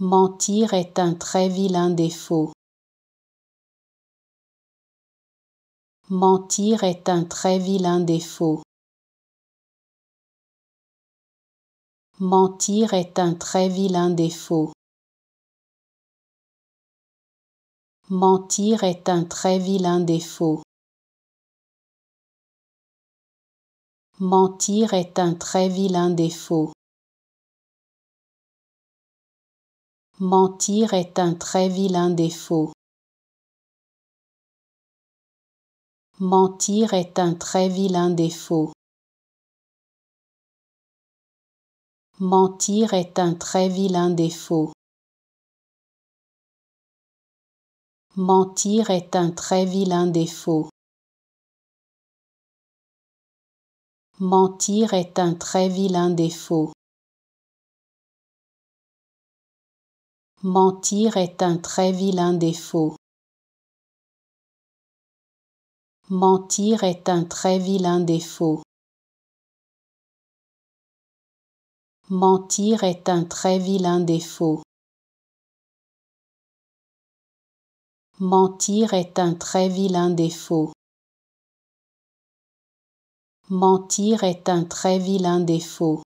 Mentir est un très vilain défaut. Mentir est un très vilain défaut. Mentir est un très vilain défaut. Mentir est un très vilain défaut. Mentir est un très vilain défaut. Mentir est un très vilain défaut. Mentir est un très vilain défaut. Mentir est un très vilain défaut. Mentir est un très vilain défaut. Mentir est un très vilain défaut. Mentir est un très vilain défaut. Mentir est un très vilain défaut. Mentir est un très vilain défaut. Mentir est un très vilain défaut. Mentir est un très vilain défaut.